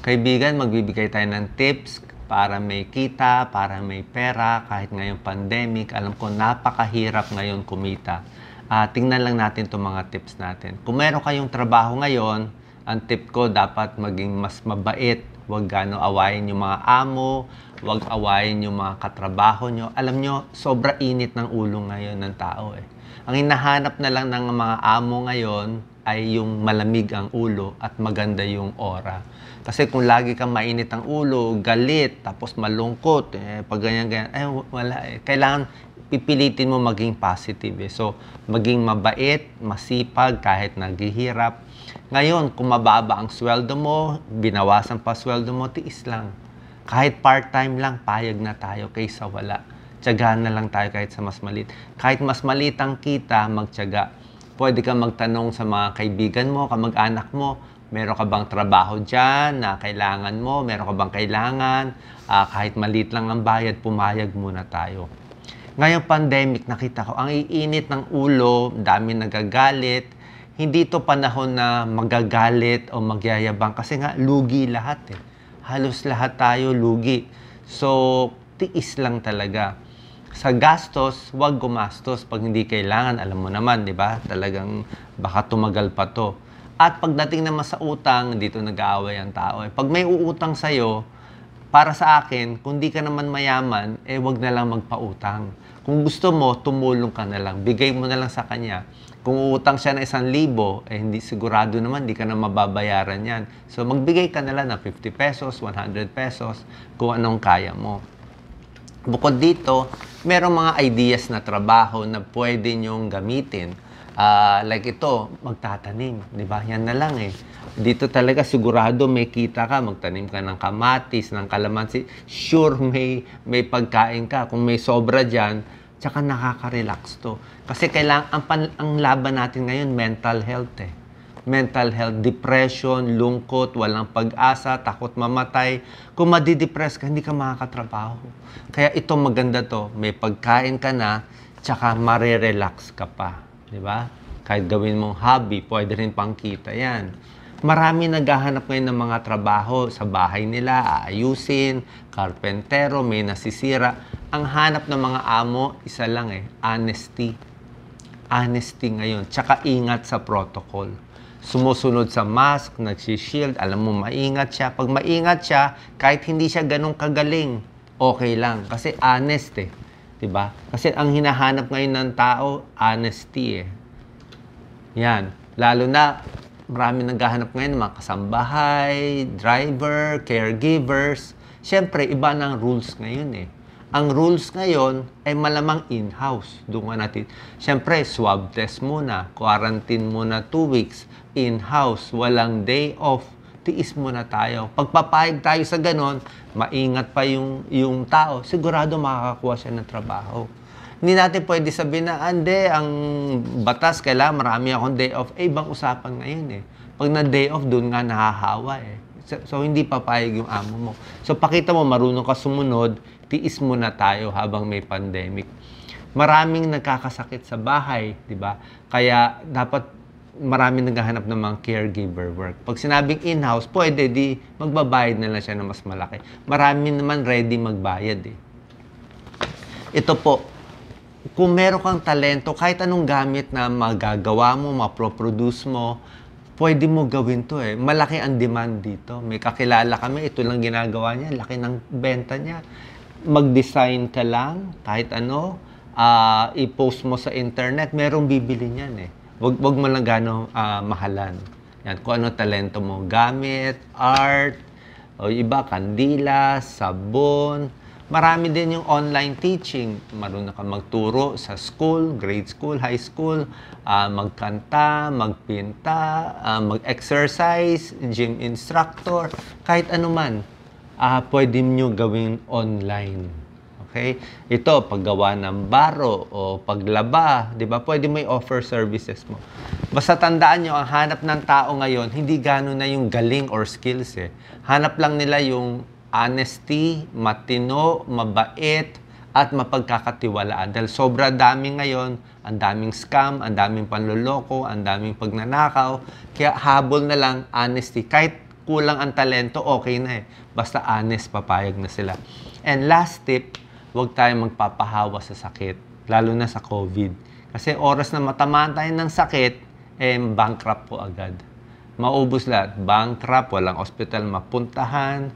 Kaibigan, magbibigay tayo ng tips para may kita, para may pera, kahit ngayong pandemic. Alam ko, napakahirap ngayon kumita. Uh, tingnan lang natin itong mga tips natin. Kung meron kayong trabaho ngayon, ang tip ko, dapat maging mas mabait. Huwag gano awayin yung mga amo, huwag awayin yung mga katrabaho nyo. Alam nyo, sobra init ng ulo ngayon ng tao eh. Ang hinahanap na lang ng mga amo ngayon, ay yung malamig ang ulo at maganda yung aura. Kasi kung lagi kang mainit ang ulo, galit, tapos malungkot, eh, pag ganyan-ganyan, eh, wala eh. Kailangan pipilitin mo maging positive eh. So, maging mabait, masipag, kahit naghihirap. Ngayon, kung mababa ang sweldo mo, binawasan pa sweldo mo, tiis lang. Kahit part-time lang, payag na tayo kaysa wala. Tiyagaan na lang tayo kahit sa mas malit. Kahit mas malit ang kita, magtiyaga pwede kang magtanong sa mga kaibigan mo, kamag-anak mo, meron ka bang trabaho dyan na kailangan mo, meron ka bang kailangan, uh, kahit maliit lang ang bayad, pumayag muna tayo. Ngayong pandemic, nakita ko, ang iinit ng ulo, dami nagagalit, hindi ito panahon na magagalit o magyayabang kasi nga lugi lahat eh. Halos lahat tayo lugi. So, tiis lang talaga sa gastos, huwag gumastos pag hindi kailangan. Alam mo naman, di ba? Talagang baka tumagal pa to. At pagdating naman sa utang, dito nag-aaway ang tao. Eh. Pag may uutang sa'yo, para sa akin, kung di ka naman mayaman, eh huwag na lang magpautang. Kung gusto mo, tumulong ka na lang. Bigay mo na lang sa kanya. Kung uutang siya na isang libo, eh hindi sigurado naman, di ka na mababayaran yan. So magbigay ka na lang ng 50 pesos, 100 pesos, kung anong kaya mo. Bukod dito, merong mga ideas na trabaho na pwede nyong gamitin. Uh, like ito, magtatanim. Di ba? Yan na lang eh. Dito talaga sigurado may kita ka. Magtanim ka ng kamatis, ng kalamansi. Sure, may, may pagkain ka. Kung may sobra dyan, tsaka nakaka-relax to. Kasi kailangan, ang, pan, ang laban natin ngayon, mental health eh mental health, depression, lungkot, walang pag-asa, takot mamatay. Kung madidepress ka, hindi ka makakatrabaho. Kaya ito maganda to, may pagkain ka na, tsaka marirelax ka pa. Di ba? Kahit gawin mong hobby, pwede rin pangkita yan. Marami naghahanap ngayon ng mga trabaho sa bahay nila, aayusin, karpentero, may nasisira. Ang hanap ng mga amo, isa lang eh, honesty. Honesty ngayon, tsaka ingat sa protocol sumusunod sa mask, nagsishield, alam mo, maingat siya. Pag maingat siya, kahit hindi siya ganong kagaling, okay lang. Kasi honest eh. ba? Diba? Kasi ang hinahanap ngayon ng tao, honesty eh. Yan. Lalo na, marami naghahanap ngayon ng mga kasambahay, driver, caregivers. Siyempre, iba ng rules ngayon eh. Ang rules ngayon ay malamang in-house. Doon nga natin. Siyempre, swab test muna. Quarantine muna 2 weeks. In-house. Walang day off. Tiis muna tayo. Pagpapayag tayo sa ganon, maingat pa yung, yung tao. Sigurado makakakuha siya ng trabaho. Hindi natin pwede sabihin na, hindi, ang batas, kailangan marami akong day off. Eh, ibang usapan ngayon eh. Pag na day off, doon nga nahahawa eh. So, hindi papayag yung amo mo. So, pakita mo, marunong ka sumunod, tiis mo na tayo habang may pandemic. Maraming nagkakasakit sa bahay, di ba? Kaya, dapat maraming naghahanap ng mga caregiver work. Pag sinabing in-house, pwede, di magbabayad na lang siya ng mas malaki. Marami naman ready magbayad eh. Ito po, kung meron kang talento, kahit anong gamit na magagawa mo, maproproduce mo, pwede mo gawin to eh. Malaki ang demand dito. May kakilala kami, ito lang ginagawa niya, laki ng benta niya. Mag-design ka lang, kahit ano, uh, i-post mo sa internet, merong bibili niyan eh. Wag, wag mo lang gano'ng uh, ah, mahalan. Yan, kung ano talento mo, gamit, art, o iba, kandila, sabon, Marami din yung online teaching. Marunong ka magturo sa school, grade school, high school, uh, magkanta, magpinta, uh, mag-exercise, gym instructor, kahit anuman, uh, ah, pwede nyo gawin online. Okay? Ito, paggawa ng baro o paglaba, di ba? Pwede mo i-offer services mo. Basta tandaan nyo, ang hanap ng tao ngayon, hindi gano'n na yung galing or skills eh. Hanap lang nila yung honesty, matino, mabait, at mapagkakatiwalaan. Dahil sobra dami ngayon, ang daming scam, ang daming panloloko, ang daming pagnanakaw. Kaya habol na lang honesty. Kahit kulang ang talento, okay na eh. Basta honest, papayag na sila. And last tip, huwag tayong magpapahawa sa sakit, lalo na sa COVID. Kasi oras na matamaan tayo ng sakit, eh, bankrupt po agad. Maubos lahat. Bankrupt, walang ospital mapuntahan,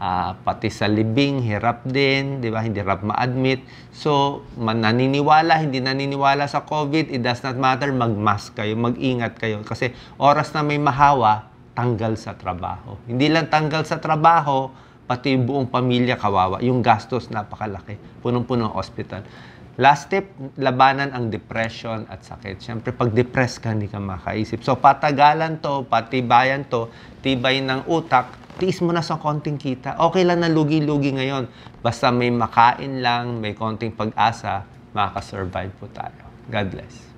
uh, pati sa libing, hirap din, di ba? Hindi rap ma-admit. So, man, naniniwala, hindi naniniwala sa COVID, it does not matter, mag-mask kayo, mag-ingat kayo. Kasi oras na may mahawa, tanggal sa trabaho. Hindi lang tanggal sa trabaho, pati yung buong pamilya kawawa. Yung gastos napakalaki. Punong-puno hospital. Last tip, labanan ang depression at sakit. Siyempre, pag depressed ka, hindi ka makaisip. So, patagalan to, patibayan to, tibay ng utak, tiis mo na sa konting kita. Okay lang na lugi-lugi ngayon. Basta may makain lang, may konting pag-asa, makasurvive po tayo. God bless.